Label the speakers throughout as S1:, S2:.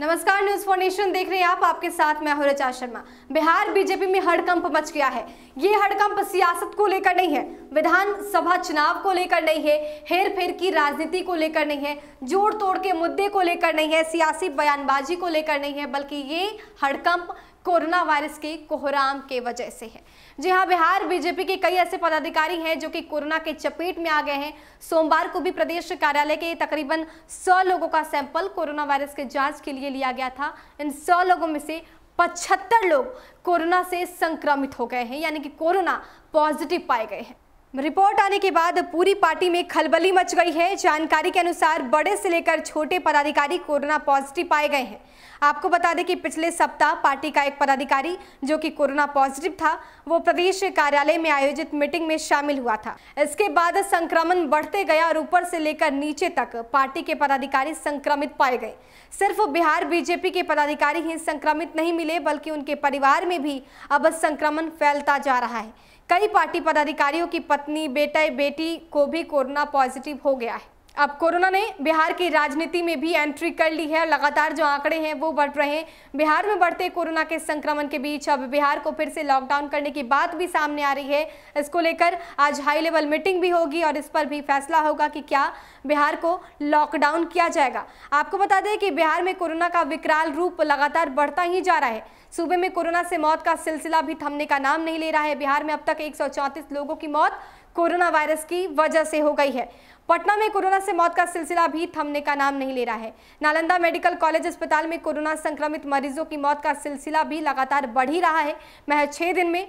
S1: नमस्कार news for देख रहे हैं आप आपके साथ मैं हूं रचा शर्मा बिहार बीजेपी में हड़कंप मच गया है ये हड़कंप सियासत को लेकर नहीं है विधानसभा चुनाव को लेकर नहीं है हेर फेर की राजनीति को लेकर नहीं है जोड़ तोड़ के मुद्दे को लेकर नहीं है सियासी बयानबाजी को लेकर नहीं है बल्कि ये हड़कंप कोरोना वायरस के कोहराम के वजह से है जी हाँ बिहार बीजेपी के कई ऐसे पदाधिकारी हैं जो कि कोरोना के चपेट में आ गए हैं सोमवार को भी प्रदेश कार्यालय के तकरीबन 100 लोगों का सैंपल कोरोना वायरस के जांच के लिए लिया गया था इन 100 लोगों में से पचहत्तर लोग कोरोना से संक्रमित हो गए हैं यानी कि कोरोना पॉजिटिव पाए गए हैं रिपोर्ट आने के बाद पूरी पार्टी में खलबली मच गई है जानकारी के अनुसार बड़े से लेकर छोटे पदाधिकारी कोरोना पॉजिटिव पाए गए हैं आपको बता दें कि पिछले सप्ताह पार्टी का एक पदाधिकारी जो कि कोरोना पॉजिटिव था वो प्रदेश कार्यालय में आयोजित मीटिंग में शामिल हुआ था इसके बाद संक्रमण बढ़ते गया और ऊपर से लेकर नीचे तक पार्टी के पदाधिकारी संक्रमित पाए गए सिर्फ बिहार बीजेपी के पदाधिकारी ही संक्रमित नहीं मिले बल्कि उनके परिवार में भी अब संक्रमण फैलता जा रहा है कई पार्टी पदाधिकारियों की पत्नी बेटा बेटी को भी कोरोना पॉजिटिव हो गया है अब कोरोना ने बिहार की राजनीति में भी एंट्री कर ली है लगातार जो आंकड़े हैं वो बढ़ रहे हैं बिहार में बढ़ते कोरोना के संक्रमण के बीच अब बिहार को फिर से लॉकडाउन करने की बात भी सामने आ रही है इसको लेकर आज हाई लेवल मीटिंग भी होगी और इस पर भी फैसला होगा कि क्या बिहार को लॉकडाउन किया जाएगा आपको बता दें कि बिहार में कोरोना का विकराल रूप लगातार बढ़ता ही जा रहा है सूबे में कोरोना से मौत का सिलसिला भी थमने का नाम नहीं ले रहा है बिहार में अब तक एक लोगों की मौत कोरोना वायरस की वजह से हो गई है पटना में कोरोना से मौत का सिलसिला भी थमने का नाम नहीं ले रहा है नालंदा मेडिकल कॉलेज अस्पताल में कोरोना संक्रमित मरीजों की मौत का सिलसिला भी लगातार बढ़ ही रहा है महज छः दिन में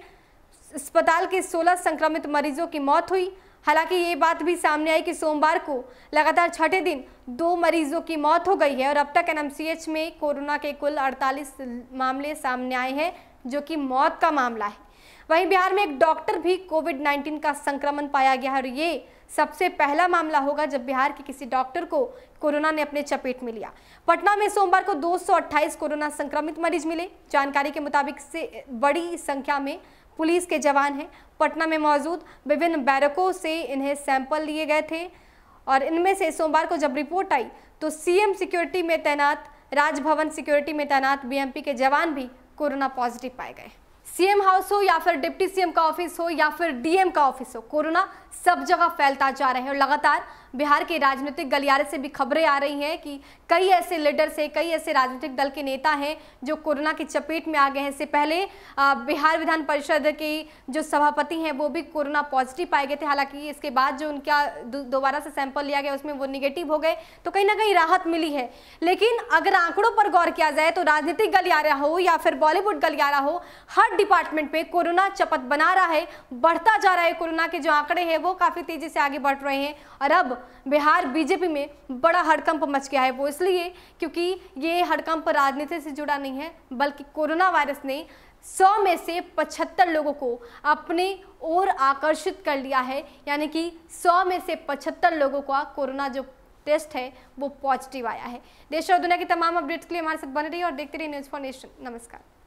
S1: अस्पताल के 16 संक्रमित मरीजों की मौत हुई हालांकि ये बात भी सामने आई कि सोमवार को लगातार छठे दिन दो मरीजों की मौत हो गई है और अब तक एन में कोरोना के कुल अड़तालीस मामले सामने आए हैं जो कि मौत का मामला है वहीं बिहार में एक डॉक्टर भी कोविड 19 का संक्रमण पाया गया है और ये सबसे पहला मामला होगा जब बिहार के किसी डॉक्टर को कोरोना ने अपने चपेट में लिया पटना में सोमवार को 228 कोरोना संक्रमित मरीज मिले जानकारी के मुताबिक से बड़ी संख्या में पुलिस के जवान हैं पटना में मौजूद विभिन्न बैरकों से इन्हें सैंपल लिए गए थे और इनमें से सोमवार को जब रिपोर्ट आई तो सीएम सिक्योरिटी में तैनात राजभवन सिक्योरिटी में तैनात बीएमपी के जवान भी कोरोना पॉजिटिव पाए गए सीएम हाउस हो या फिर डिप्टी सीएम का ऑफिस हो या फिर डीएम का ऑफिस हो कोरोना सब जगह फैलता जा रहा है और लगातार बिहार के राजनीतिक गलियारे से भी खबरें आ रही हैं कि कई ऐसे लीडर्स हैं कई ऐसे राजनीतिक दल के नेता हैं जो कोरोना की चपेट में आ गए हैं इससे पहले बिहार विधान परिषद के जो सभापति हैं वो भी कोरोना पॉजिटिव पाए गए थे हालांकि इसके बाद जो उनका दोबारा से सैंपल लिया गया उसमें वो निगेटिव हो गए तो कहीं ना कहीं राहत मिली है लेकिन अगर आंकड़ों पर गौर किया जाए तो राजनीतिक गलियारा हो या फिर बॉलीवुड गलियारा हो हर डिपार्टमेंट पर कोरोना चपत बना रहा है बढ़ता जा रहा है कोरोना के जो आंकड़े हैं वो वो काफ़ी तेज़ी से आगे बढ़ रहे हैं और अब बिहार बीजेपी में बड़ा हड़कंप मच गया है वो इसलिए क्योंकि ये हड़कंप राजनीति से जुड़ा नहीं है बल्कि कोरोना वायरस ने सौ में से पचहत्तर लोगों को अपने ओर आकर्षित कर लिया है यानी कि सौ में से पचहत्तर लोगों का कोरोना जो टेस्ट है वो पॉजिटिव आया है देश और दुनिया की तमाम अपडेट्स के लिए हमारे साथ बने रहिए और देखते रहिए न्यूज़ फॉर नेशन नमस्कार